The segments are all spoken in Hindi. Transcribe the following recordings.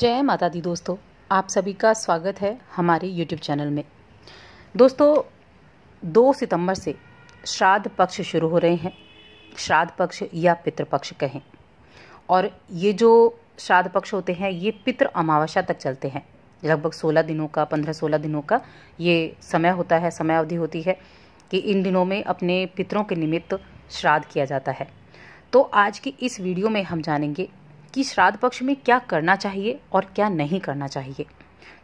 जय माता दी दोस्तों आप सभी का स्वागत है हमारे YouTube चैनल में दोस्तों 2 सितंबर से श्राद्ध पक्ष शुरू हो रहे हैं श्राद्ध पक्ष या पितृपक्ष कहें और ये जो श्राद्ध पक्ष होते हैं ये पितृ अमावस्या तक चलते हैं लगभग 16 दिनों का 15-16 दिनों का ये समय होता है समय अवधि होती है कि इन दिनों में अपने पितरों के निमित्त श्राद्ध किया जाता है तो आज की इस वीडियो में हम जानेंगे कि श्राद्ध पक्ष में क्या करना चाहिए और क्या नहीं करना चाहिए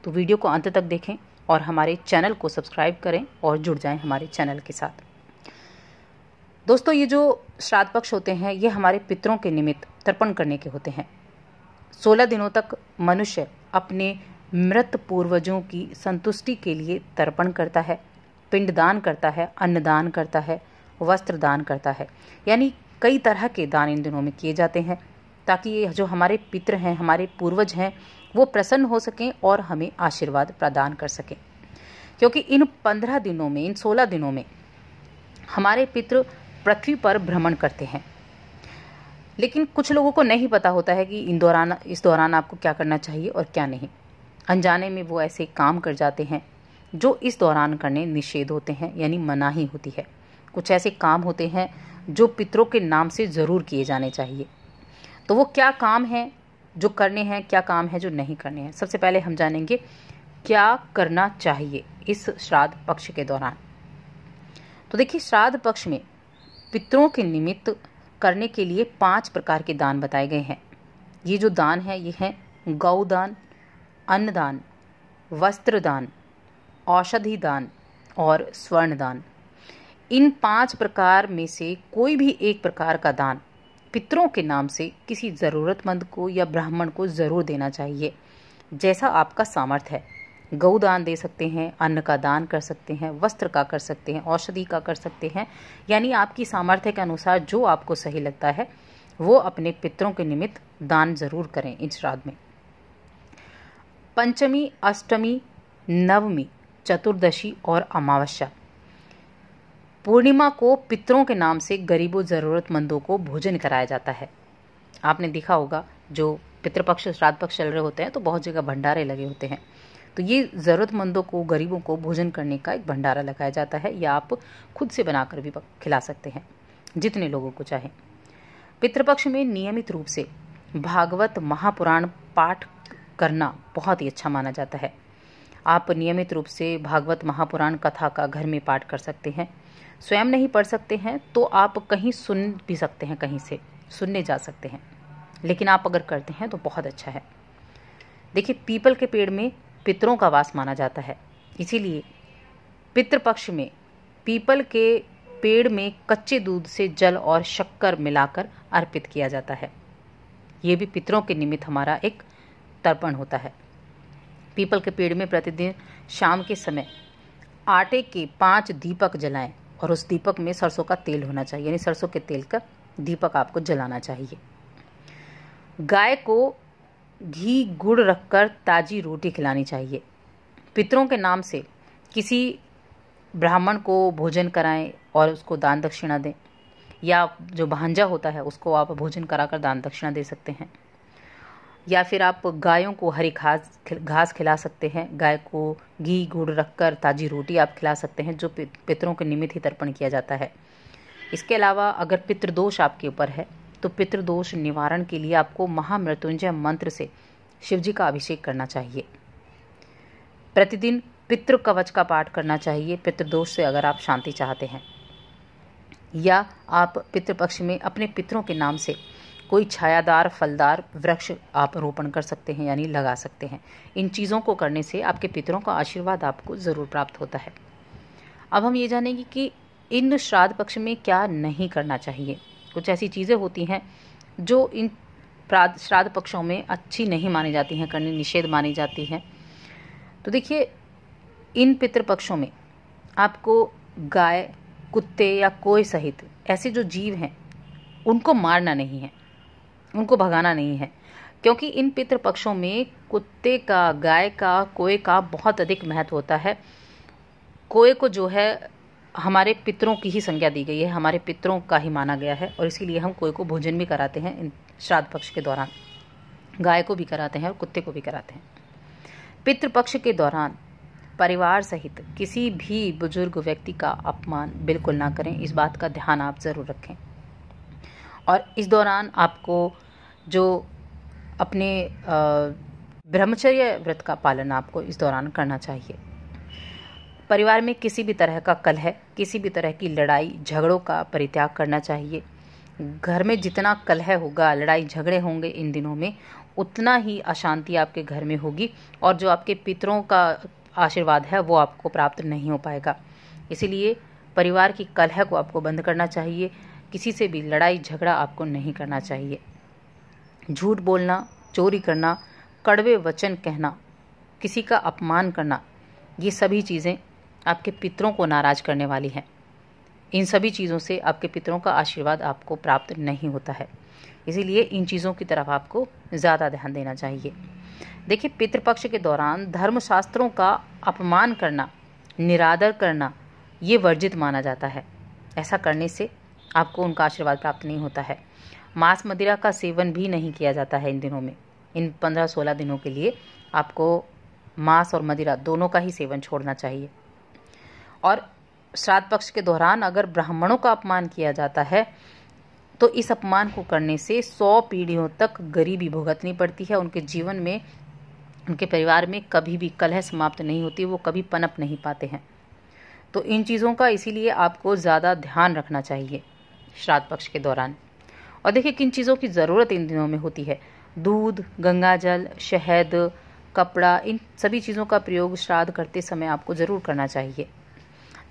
तो वीडियो को अंत तक देखें और हमारे चैनल को सब्सक्राइब करें और जुड़ जाएं हमारे चैनल के साथ दोस्तों ये जो श्राद्ध पक्ष होते हैं ये हमारे पितरों के निमित्त तर्पण करने के होते हैं सोलह दिनों तक मनुष्य अपने मृत पूर्वजों की संतुष्टि के लिए तर्पण करता है पिंडदान करता है अन्नदान करता है वस्त्र दान करता है यानी कई तरह के दान इन दिनों में किए जाते हैं ताकि ये जो हमारे पितृ हैं हमारे पूर्वज हैं वो प्रसन्न हो सकें और हमें आशीर्वाद प्रदान कर सकें क्योंकि इन पंद्रह दिनों में इन सोलह दिनों में हमारे पितृ पृथ्वी पर भ्रमण करते हैं लेकिन कुछ लोगों को नहीं पता होता है कि इन दौरान इस दौरान आपको क्या करना चाहिए और क्या नहीं अनजाने में वो ऐसे काम कर जाते हैं जो इस दौरान करने निषेध होते हैं यानी मनाही होती है कुछ ऐसे काम होते हैं जो पितरों के नाम से ज़रूर किए जाने चाहिए तो वो क्या काम है जो करने हैं क्या काम है जो नहीं करने हैं सबसे पहले हम जानेंगे क्या करना चाहिए इस श्राद्ध पक्ष के दौरान तो देखिए श्राद्ध पक्ष में पितरों के निमित्त करने के लिए पांच प्रकार के दान बताए गए हैं ये जो दान है ये हैं गौदान अन्नदान वस्त्रदान औषधि दान और स्वर्ण दान इन पांच प्रकार में से कोई भी एक प्रकार का दान पितरों के नाम से किसी ज़रूरतमंद को या ब्राह्मण को ज़रूर देना चाहिए जैसा आपका सामर्थ्य है गौदान दे सकते हैं अन्न का दान कर सकते हैं वस्त्र का कर सकते हैं औषधि का कर सकते हैं यानी आपकी सामर्थ्य के अनुसार जो आपको सही लगता है वो अपने पितरों के निमित्त दान जरूर करें इन श्राद्ध में पंचमी अष्टमी नवमी चतुर्दशी और अमावस्या पूर्णिमा को पितरों के नाम से गरीबों ज़रूरतमंदों को भोजन कराया जाता है आपने देखा होगा जो पितृपक्ष श्राद्ध पक्ष चल रहे होते हैं तो बहुत जगह भंडारे लगे होते हैं तो ये ज़रूरतमंदों को गरीबों को भोजन करने का एक भंडारा लगाया जाता है या आप खुद से बनाकर भी खिला सकते हैं जितने लोगों को चाहें पितृपक्ष में नियमित रूप से भागवत महापुराण पाठ करना बहुत ही अच्छा माना जाता है आप नियमित रूप से भागवत महापुराण कथा का घर में पाठ कर सकते हैं स्वयं नहीं पढ़ सकते हैं तो आप कहीं सुन भी सकते हैं कहीं से सुनने जा सकते हैं लेकिन आप अगर करते हैं तो बहुत अच्छा है देखिए पीपल के पेड़ में पितरों का वास माना जाता है इसीलिए पितृपक्ष में पीपल के पेड़ में कच्चे दूध से जल और शक्कर मिलाकर अर्पित किया जाता है ये भी पितरों के निमित्त हमारा एक तर्पण होता है पीपल के पेड़ में प्रतिदिन शाम के समय आटे के पांच दीपक जलाएं और उस दीपक में सरसों का तेल होना चाहिए यानी सरसों के तेल का दीपक आपको जलाना चाहिए गाय को घी गुड़ रखकर ताजी रोटी खिलानी चाहिए पितरों के नाम से किसी ब्राह्मण को भोजन कराएं और उसको दान दक्षिणा दें या जो भांजा होता है उसको आप भोजन कराकर दान दक्षिणा दे सकते हैं या फिर आप गायों को हरी घास घास खिला सकते हैं गाय को घी गुड़ रखकर ताज़ी रोटी आप खिला सकते हैं जो पितरों के निमित्त ही तर्पण किया जाता है इसके अलावा अगर पितृदोष आपके ऊपर है तो पितृदोष निवारण के लिए आपको महामृत्युंजय मंत्र से शिव जी का अभिषेक करना चाहिए प्रतिदिन पितृ कवच का पाठ करना चाहिए पितृदोष से अगर आप शांति चाहते हैं या आप पितृपक्ष में अपने पितरों के नाम से कोई छायादार फलदार वृक्ष आप रोपण कर सकते हैं यानी लगा सकते हैं इन चीज़ों को करने से आपके पितरों का आशीर्वाद आपको ज़रूर प्राप्त होता है अब हम ये जानेंगे कि इन श्राद्ध पक्ष में क्या नहीं करना चाहिए कुछ ऐसी चीज़ें होती हैं जो इन श्राद्ध पक्षों में अच्छी नहीं मानी जाती हैं करने निषेध मानी जाती हैं तो देखिए इन पितृपक्षों में आपको गाय कुत्ते या कोई सहित ऐसे जो जीव हैं उनको मारना नहीं है उनको भगाना नहीं है क्योंकि इन पितृपक्षों में कुत्ते का गाय का कोए का बहुत अधिक महत्व होता है कोए को जो है हमारे पितरों की ही संज्ञा दी गई है हमारे पितरों का ही माना गया है और इसीलिए हम कोए को भोजन भी कराते हैं इन श्राद्ध पक्ष के दौरान गाय को भी कराते हैं और कुत्ते को भी कराते हैं पितृपक्ष के दौरान परिवार सहित किसी भी बुजुर्ग व्यक्ति का अपमान बिल्कुल ना करें इस बात का ध्यान आप ज़रूर रखें और इस दौरान आपको जो अपने ब्रह्मचर्य व्रत का पालन आपको इस दौरान करना चाहिए परिवार में किसी भी तरह का कलह किसी भी तरह की लड़ाई झगड़ों का परित्याग करना चाहिए घर में जितना कलह होगा लड़ाई झगड़े होंगे इन दिनों में उतना ही अशांति आपके घर में होगी और जो आपके पितरों का आशीर्वाद है वो आपको प्राप्त नहीं हो पाएगा इसीलिए परिवार की कलह को आपको बंद करना चाहिए किसी से भी लड़ाई झगड़ा आपको नहीं करना चाहिए झूठ बोलना चोरी करना कड़वे वचन कहना किसी का अपमान करना ये सभी चीज़ें आपके पितरों को नाराज करने वाली हैं इन सभी चीज़ों से आपके पितरों का आशीर्वाद आपको प्राप्त नहीं होता है इसीलिए इन चीज़ों की तरफ आपको ज़्यादा ध्यान देना चाहिए देखिए पितृपक्ष के दौरान धर्मशास्त्रों का अपमान करना निरादर करना ये वर्जित माना जाता है ऐसा करने से आपको उनका आशीर्वाद प्राप्त नहीं होता है मांस मदिरा का सेवन भी नहीं किया जाता है इन दिनों में इन पंद्रह सोलह दिनों के लिए आपको मांस और मदिरा दोनों का ही सेवन छोड़ना चाहिए और श्राद्ध पक्ष के दौरान अगर ब्राह्मणों का अपमान किया जाता है तो इस अपमान को करने से सौ पीढ़ियों तक गरीबी भुगतनी पड़ती है उनके जीवन में उनके परिवार में कभी भी कलह समाप्त नहीं होती वो कभी पनप नहीं पाते हैं तो इन चीज़ों का इसीलिए आपको ज़्यादा ध्यान रखना चाहिए श्राद्ध पक्ष के दौरान और देखिए किन चीज़ों की ज़रूरत इन दिनों में होती है दूध गंगा जल शहद कपड़ा इन सभी चीज़ों का प्रयोग श्राद्ध करते समय आपको ज़रूर करना चाहिए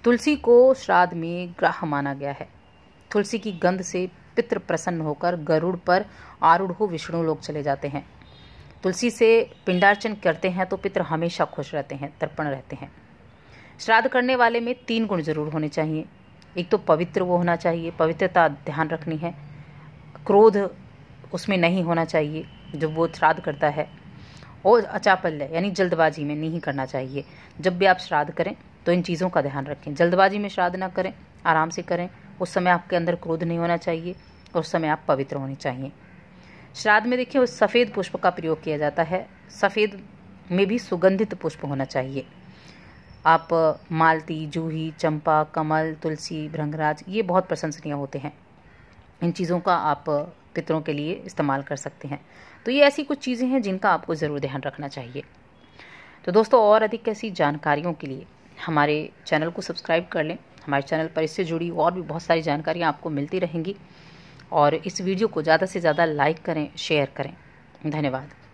तुलसी को श्राद्ध में ग्राह माना गया है तुलसी की गंध से पितृ प्रसन्न होकर गरुड़ पर आरूढ़ हो विष्णु लोग चले जाते हैं तुलसी से पिंडार्चन करते हैं तो पितृ हमेशा खुश रहते हैं तर्पण रहते हैं श्राद्ध करने वाले में तीन गुण जरूर होने चाहिए एक तो पवित्र वो होना चाहिए पवित्रता ध्यान रखनी है क्रोध उसमें नहीं होना चाहिए जब वो श्राद्ध करता है और अचापल्य यानी जल्दबाजी में नहीं करना चाहिए जब भी आप श्राद्ध करें तो इन चीज़ों का ध्यान रखें जल्दबाजी में श्राद्ध ना करें आराम से करें उस समय आपके अंदर क्रोध नहीं होना चाहिए और उस समय आप पवित्र होने चाहिए श्राद्ध में देखिए उस सफ़ेद पुष्प का प्रयोग किया जाता है सफ़ेद में भी सुगंधित पुष्प होना चाहिए आप मालती जूही चंपा कमल तुलसी भृंगराज ये बहुत प्रशंसनीय होते हैं इन चीज़ों का आप पितरों के लिए इस्तेमाल कर सकते हैं तो ये ऐसी कुछ चीज़ें हैं जिनका आपको ज़रूर ध्यान रखना चाहिए तो दोस्तों और अधिक ऐसी जानकारियों के लिए हमारे चैनल को सब्सक्राइब कर लें हमारे चैनल पर इससे जुड़ी और भी बहुत सारी जानकारियाँ आपको मिलती रहेंगी और इस वीडियो को ज़्यादा से ज़्यादा लाइक करें शेयर करें धन्यवाद